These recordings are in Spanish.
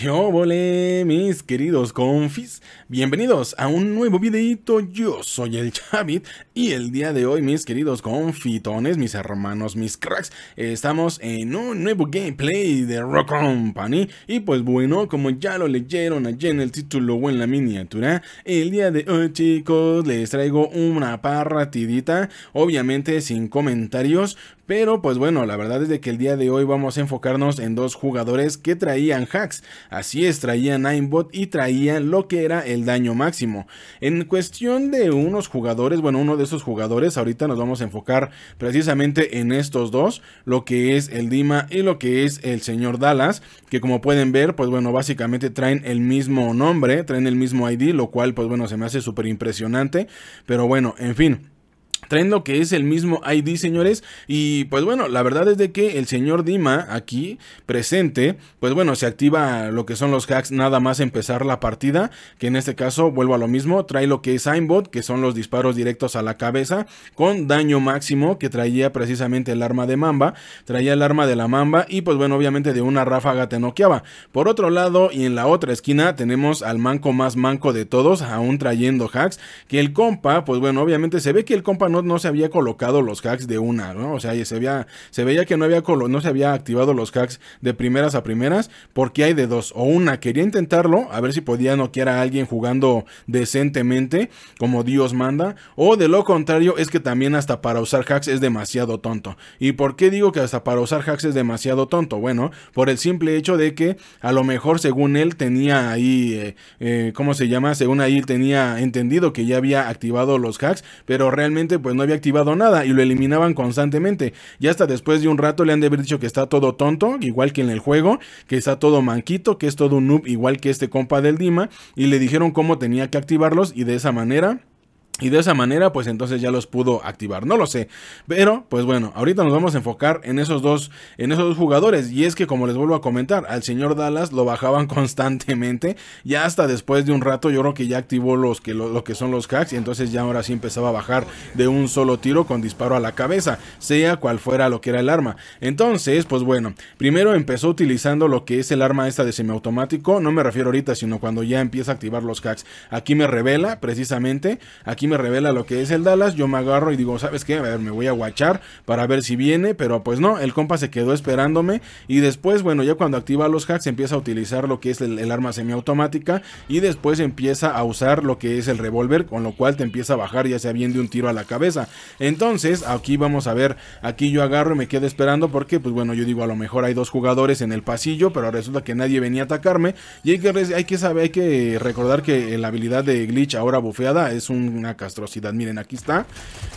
¡Qué mis queridos confis! Bienvenidos a un nuevo videito, yo soy el Chavit y el día de hoy mis queridos confitones, mis hermanos, mis cracks, estamos en un nuevo gameplay de Rock Company y pues bueno, como ya lo leyeron allí en el título o en la miniatura, el día de hoy chicos les traigo una parratidita, obviamente sin comentarios, pero pues bueno, la verdad es de que el día de hoy vamos a enfocarnos en dos jugadores que traían hacks. Así es, traían aimbot y traían lo que era el daño máximo. En cuestión de unos jugadores, bueno, uno de esos jugadores, ahorita nos vamos a enfocar precisamente en estos dos, lo que es el Dima y lo que es el señor Dallas, que como pueden ver, pues bueno, básicamente traen el mismo nombre, traen el mismo ID, lo cual pues bueno, se me hace súper impresionante, pero bueno, en fin lo que es el mismo ID, señores. Y pues bueno, la verdad es de que el señor Dima aquí presente, pues bueno, se activa lo que son los hacks nada más empezar la partida. Que en este caso, vuelvo a lo mismo, trae lo que es Aimbot, que son los disparos directos a la cabeza, con daño máximo, que traía precisamente el arma de Mamba. Traía el arma de la Mamba y pues bueno, obviamente de una ráfaga te noqueaba. Por otro lado, y en la otra esquina, tenemos al manco más manco de todos, aún trayendo hacks. Que el compa, pues bueno, obviamente se ve que el compa no, se había colocado los hacks de una, ¿no? O sea, se, había, se veía que no, había no se había activado los hacks de primeras a primeras, porque hay de dos. O una, quería intentarlo, a ver si podía No a alguien jugando decentemente, como Dios manda. O de lo contrario, es que también hasta para usar hacks es demasiado tonto. ¿Y por qué digo que hasta para usar hacks es demasiado tonto? Bueno, por el simple hecho de que a lo mejor según él tenía ahí, eh, eh, ¿cómo se llama? Según ahí tenía entendido que ya había activado los hacks, pero realmente pues no había activado nada y lo eliminaban constantemente. Y hasta después de un rato le han de haber dicho que está todo tonto, igual que en el juego, que está todo manquito, que es todo un noob, igual que este compa del Dima, y le dijeron cómo tenía que activarlos y de esa manera y de esa manera, pues entonces ya los pudo activar. No lo sé. Pero, pues bueno, ahorita nos vamos a enfocar en esos dos, en esos dos jugadores. Y es que, como les vuelvo a comentar, al señor Dallas lo bajaban constantemente. y hasta después de un rato, yo creo que ya activó los que, lo, que son los hacks. Y entonces ya ahora sí empezaba a bajar de un solo tiro con disparo a la cabeza. Sea cual fuera lo que era el arma. Entonces, pues bueno, primero empezó utilizando lo que es el arma esta de semiautomático. No me refiero ahorita, sino cuando ya empieza a activar los hacks. Aquí me revela, precisamente. Aquí me revela lo que es el Dallas, yo me agarro y digo, ¿sabes qué? A ver, me voy a guachar para ver si viene, pero pues no, el compa se quedó esperándome y después, bueno, ya cuando activa los hacks empieza a utilizar lo que es el, arma semiautomática y después empieza a usar lo que es el revólver, con lo cual te empieza a bajar ya sea bien de un tiro a la cabeza. Entonces, aquí vamos a ver, aquí yo agarro y me quedo esperando porque, pues bueno, yo digo, a lo mejor hay dos jugadores en el pasillo, pero resulta que nadie venía a atacarme y hay que, hay que saber, hay que recordar que la habilidad de glitch ahora bufeada es una castrosidad. Miren, aquí está,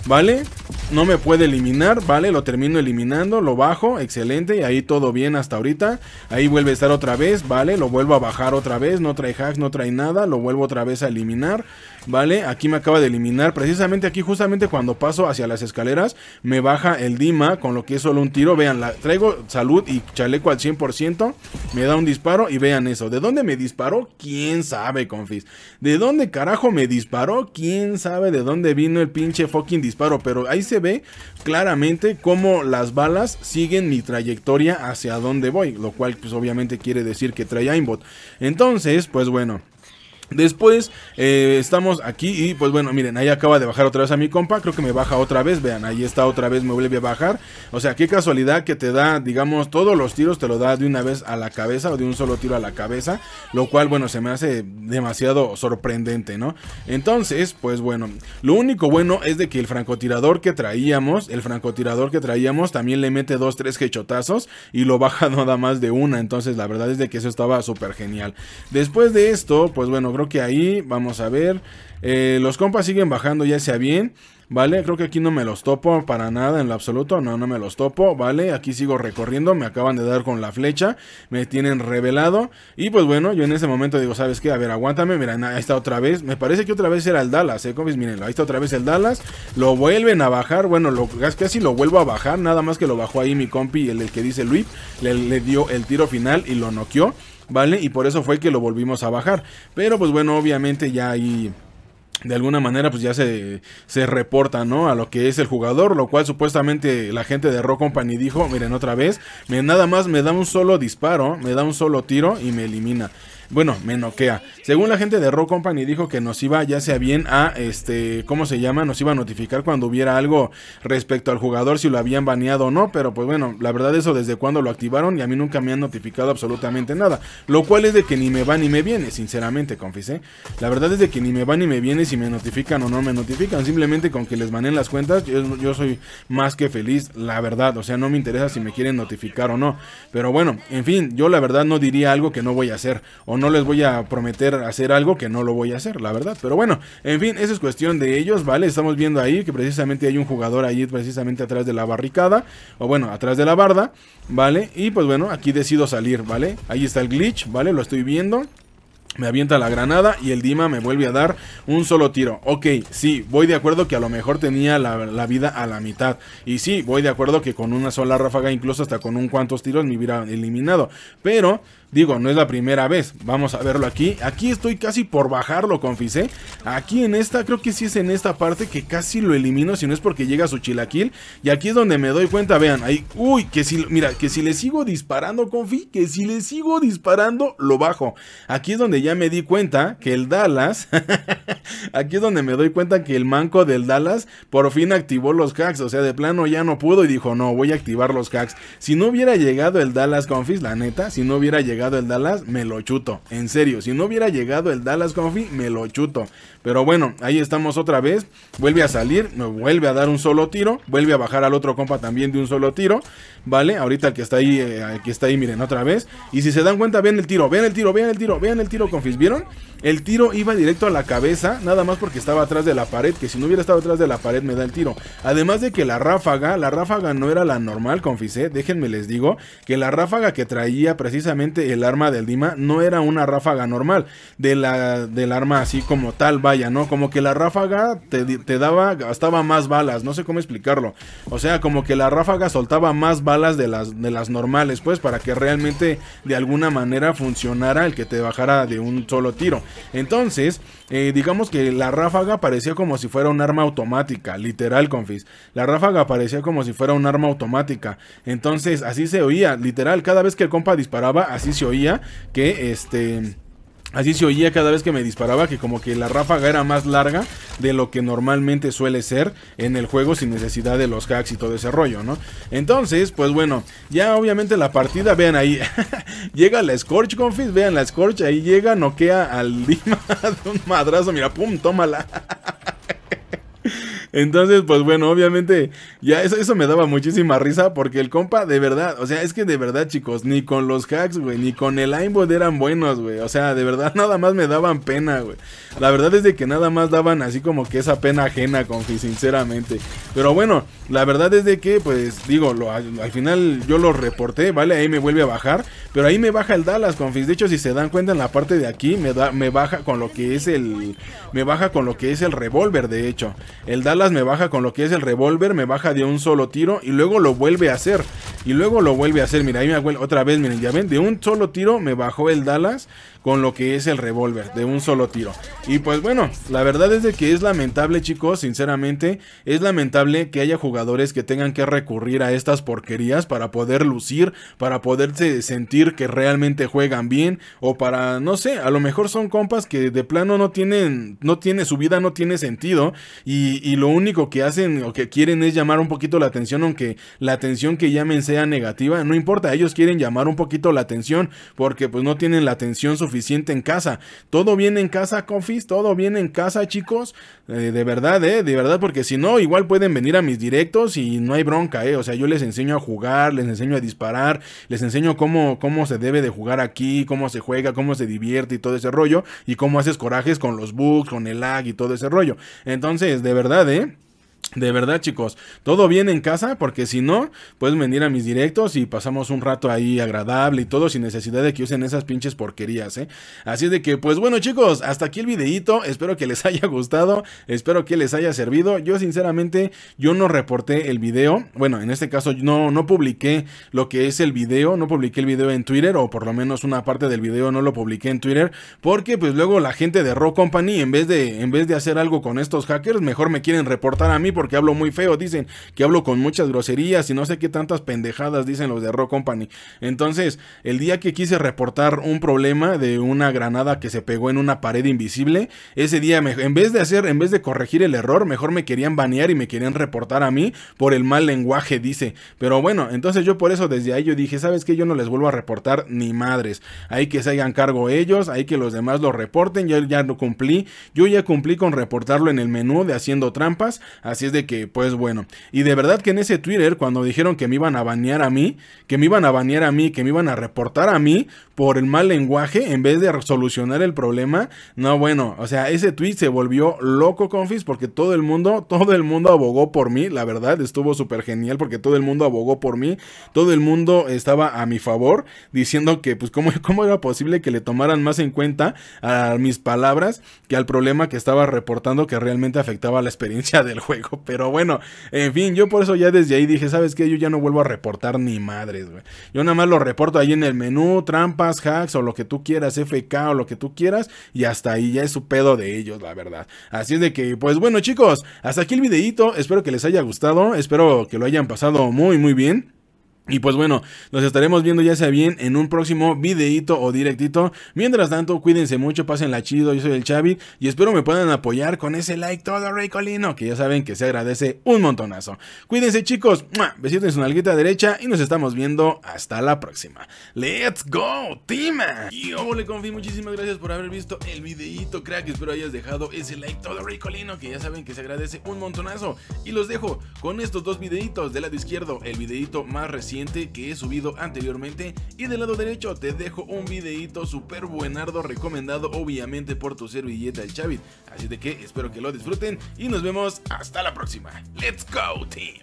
¿vale? No me puede eliminar, ¿vale? Lo termino eliminando, lo bajo, excelente. Y ahí todo bien hasta ahorita. Ahí vuelve a estar otra vez, ¿vale? Lo vuelvo a bajar otra vez, no trae hacks, no trae nada. Lo vuelvo otra vez a eliminar. ¿vale? Aquí me acaba de eliminar, precisamente aquí, justamente cuando paso hacia las escaleras, me baja el Dima, con lo que es solo un tiro, vean, la, traigo salud y chaleco al 100%, me da un disparo y vean eso, ¿de dónde me disparó? ¿Quién sabe, confis? ¿De dónde carajo me disparó? ¿Quién sabe de dónde vino el pinche fucking disparo? Pero ahí se ve claramente cómo las balas siguen mi trayectoria hacia dónde voy, lo cual pues obviamente quiere decir que trae aimbot. Entonces, pues bueno, Después eh, estamos aquí y pues bueno, miren, ahí acaba de bajar otra vez a mi compa, creo que me baja otra vez, vean, ahí está otra vez, me vuelve a bajar. O sea, qué casualidad que te da, digamos, todos los tiros te lo da de una vez a la cabeza o de un solo tiro a la cabeza, lo cual bueno, se me hace demasiado sorprendente, ¿no? Entonces, pues bueno, lo único bueno es de que el francotirador que traíamos, el francotirador que traíamos también le mete dos, tres quechotazos. y lo baja nada más de una, entonces la verdad es de que eso estaba súper genial. Después de esto, pues bueno, creo que ahí, vamos a ver. Eh, los compas siguen bajando, ya sea bien. ¿Vale? Creo que aquí no me los topo para nada en lo absoluto. No, no me los topo. ¿Vale? Aquí sigo recorriendo. Me acaban de dar con la flecha. Me tienen revelado. Y pues bueno, yo en ese momento digo, ¿sabes qué? A ver, aguántame. Mira, ahí está otra vez. Me parece que otra vez era el Dallas, ¿eh, compis? Miren, ahí está otra vez el Dallas. Lo vuelven a bajar. Bueno, lo, casi lo vuelvo a bajar. Nada más que lo bajó ahí mi compi, el, el que dice Luis. Le, le dio el tiro final y lo noqueó. ¿vale? Y por eso fue que lo volvimos a bajar. Pero pues bueno, obviamente ya ahí de alguna manera pues ya se, se reporta, ¿no? A lo que es el jugador, lo cual supuestamente la gente de Rock Company dijo, miren otra vez, me, nada más me da un solo disparo, me da un solo tiro y me elimina. Bueno, me noquea. Según la gente de Raw Company dijo que nos iba, ya sea bien, a este, ¿cómo se llama? Nos iba a notificar cuando hubiera algo respecto al jugador, si lo habían baneado o no. Pero pues bueno, la verdad eso desde cuando lo activaron y a mí nunca me han notificado absolutamente nada. Lo cual es de que ni me va ni me viene, sinceramente, confisé. ¿eh? La verdad es de que ni me va ni me viene si me notifican o no me notifican. Simplemente con que les baneen las cuentas, yo, yo soy más que feliz, la verdad. O sea, no me interesa si me quieren notificar o no. Pero bueno, en fin, yo la verdad no diría algo que no voy a hacer o no les voy a prometer hacer algo que no lo voy a hacer, la verdad. Pero bueno, en fin, eso es cuestión de ellos, ¿vale? Estamos viendo ahí que precisamente hay un jugador ahí precisamente atrás de la barricada, o bueno, atrás de la barda, ¿vale? Y pues bueno, aquí decido salir, ¿vale? Ahí está el glitch, ¿vale? Lo estoy viendo. Me avienta la granada y el Dima me vuelve a dar un solo tiro. Ok, sí, voy de acuerdo que a lo mejor tenía la, vida a la mitad. Y sí, voy de acuerdo que con una sola ráfaga, incluso hasta con un cuantos tiros me hubiera eliminado. Pero, digo, no es la primera vez. Vamos a verlo aquí. Aquí estoy casi por bajarlo, ¿eh? Aquí en esta, creo que sí es en esta parte que casi lo elimino, si no es porque llega su chilaquil. Y aquí es donde me doy cuenta, vean, ahí, uy, que si, mira, que si le sigo disparando, confi, que si le sigo disparando, lo bajo. Aquí es donde ya ya me di cuenta que el Dallas Aquí es donde me doy cuenta que el manco del Dallas por fin activó los hacks. O sea, de plano ya no pudo y dijo, no, voy a activar los hacks. Si no hubiera llegado el Dallas Confis, la neta, si no hubiera llegado el Dallas, me lo chuto. En serio, si no hubiera llegado el Dallas Confis, me lo chuto. Pero bueno, ahí estamos otra vez. Vuelve a salir, me vuelve a dar un solo tiro. Vuelve a bajar al otro compa también de un solo tiro. ¿Vale? Ahorita el que está ahí, eh, está ahí, miren, otra vez. Y si se dan cuenta, vean el tiro, vean el tiro, vean el tiro, vean el tiro, Confis. ¿Vieron? El tiro iba directo a la cabeza, nada más porque estaba atrás de la pared, que si no hubiera estado atrás de la pared me da el tiro. Además de que la ráfaga, la ráfaga no era la normal, confisé, déjenme les digo, que la ráfaga que traía precisamente el arma del Dima no era una ráfaga normal, de la, del arma así como tal, vaya, ¿no? Como que la ráfaga te, daba, gastaba más balas, no sé cómo explicarlo. O sea, como que la ráfaga soltaba más balas de las, de las normales, pues, para que realmente de alguna manera funcionara el que te bajara de un solo tiro. Entonces, eh, digamos que la ráfaga parecía como si fuera un arma automática, literal, confis. La ráfaga parecía como si fuera un arma automática. Entonces, así se oía, literal, cada vez que el compa disparaba, así se oía que este Así se oía cada vez que me disparaba que como que la ráfaga era más larga de lo que normalmente suele ser en el juego sin necesidad de los hacks y todo ese rollo, ¿no? Entonces, pues bueno, ya obviamente la partida, vean ahí, llega la Scorch, Confit vean la Scorch, ahí llega, noquea al Dima de un madrazo, mira, pum, tómala. Entonces, pues bueno, obviamente, ya eso, eso me daba muchísima risa porque el compa, de verdad, o sea, es que de verdad, chicos, ni con los hacks, güey, ni con el aimbot eran buenos, güey. O sea, de verdad, nada más me daban pena, güey. La verdad es de que nada más daban así como que esa pena ajena, confi, sinceramente. Pero bueno, la verdad es de que, pues, digo, al, final yo lo reporté, ¿vale? Ahí me vuelve a bajar, pero ahí me baja el Dallas, confis. De hecho, si se dan cuenta en la parte de aquí, me, da, me baja con lo que es el... Me baja con lo que es el revólver, de hecho. El Dallas me baja con lo que es el revólver, me baja de un solo tiro y luego lo vuelve a hacer. Y luego lo vuelve a hacer, mira, ahí me otra vez, miren, ya ven, de un solo tiro me bajó el Dallas con lo que es el revólver de un solo tiro. Y pues bueno, la verdad es de que es lamentable chicos, sinceramente, es lamentable que haya jugadores que tengan que recurrir a estas porquerías para poder lucir, para poderse sentir que realmente juegan bien o para, no sé, a lo mejor son compas que de plano no tienen, no tiene, su vida no tiene sentido y, y lo único que hacen o que quieren es llamar un poquito la atención, aunque la atención que llamen sea negativa, no importa, ellos quieren llamar un poquito la atención porque pues no tienen la atención suficiente en casa. Todo bien en casa, cofis, todo bien en casa, chicos. Eh, de verdad, eh, de verdad, porque si no, igual pueden venir a mis directos y no hay bronca, eh. O sea, yo les enseño a jugar, les enseño a disparar, les enseño cómo, cómo se debe de jugar aquí, cómo se juega, cómo se divierte y todo ese rollo. Y cómo haces corajes con los bugs, con el lag y todo ese rollo. Entonces, de verdad, eh. De verdad, chicos, todo bien en casa, porque si no, Puedes venir a mis directos y pasamos un rato ahí agradable y todo sin necesidad de que usen esas pinches porquerías, ¿eh? Así de que, pues bueno, chicos, hasta aquí el videito Espero que les haya gustado, espero que les haya servido. Yo, sinceramente, yo no reporté el video. Bueno, en este caso, no, no publiqué lo que es el video, no publiqué el video en Twitter, o por lo menos una parte del video no lo publiqué en Twitter, porque pues luego la gente de Rock Company, en vez de, en vez de hacer algo con estos hackers, mejor me quieren reportar a mí porque hablo muy feo, dicen que hablo con muchas groserías y no sé qué tantas pendejadas dicen los de Rock Company. Entonces, el día que quise reportar un problema de una granada que se pegó en una pared invisible, ese día en vez de hacer, en vez de corregir el error, mejor me querían banear y me querían reportar a mí por el mal lenguaje, dice. Pero bueno, entonces yo por eso desde ahí yo dije, ¿sabes que Yo no les vuelvo a reportar ni madres. Hay que se hagan cargo ellos, hay que los demás lo reporten. Yo ya lo cumplí, yo ya cumplí con reportarlo en el menú de haciendo trampas, así es de que, pues bueno, y de verdad que en ese Twitter, cuando dijeron que me iban a banear a mí, que me iban a banear a mí, que me iban a reportar a mí por el mal lenguaje, en vez de solucionar el problema, no, bueno, o sea, ese tweet se volvió loco, confis, porque todo el mundo, todo el mundo abogó por mí, la verdad, estuvo súper genial, porque todo el mundo abogó por mí, todo el mundo estaba a mi favor, diciendo que, pues, cómo, cómo era posible que le tomaran más en cuenta a mis palabras que al problema que estaba reportando que realmente afectaba la experiencia del juego. Pero bueno, en fin, yo por eso ya desde ahí dije, ¿sabes qué? Yo ya no vuelvo a reportar ni madres, güey. Yo nada más lo reporto ahí en el menú, trampas, hacks o lo que tú quieras, FK o lo que tú quieras, y hasta ahí ya es su pedo de ellos, la verdad. Así es de que, pues bueno, chicos, hasta aquí el videito. Espero que les haya gustado, espero que lo hayan pasado muy, muy bien. Y pues bueno, nos estaremos viendo ya sea bien en un próximo videíto o directito. Mientras tanto, cuídense mucho, la chido, yo soy el Chavi y espero me puedan apoyar con ese like todo Colino, que ya saben que se agradece un montonazo. Cuídense chicos, besitos en su nalguita derecha y nos estamos viendo hasta la próxima. ¡Let's go, Tima! Y yo oh, le confío muchísimas gracias por haber visto el videíto, crack. Espero hayas dejado ese like todo Colino, que ya saben que se agradece un montonazo. Y los dejo con estos dos videitos, del lado izquierdo, el videíto más reciente que he subido anteriormente y del lado derecho te dejo un videito súper buenardo recomendado obviamente por tu servilleta el Chavit, así de que espero que lo disfruten y nos vemos hasta la próxima. ¡Let's go team!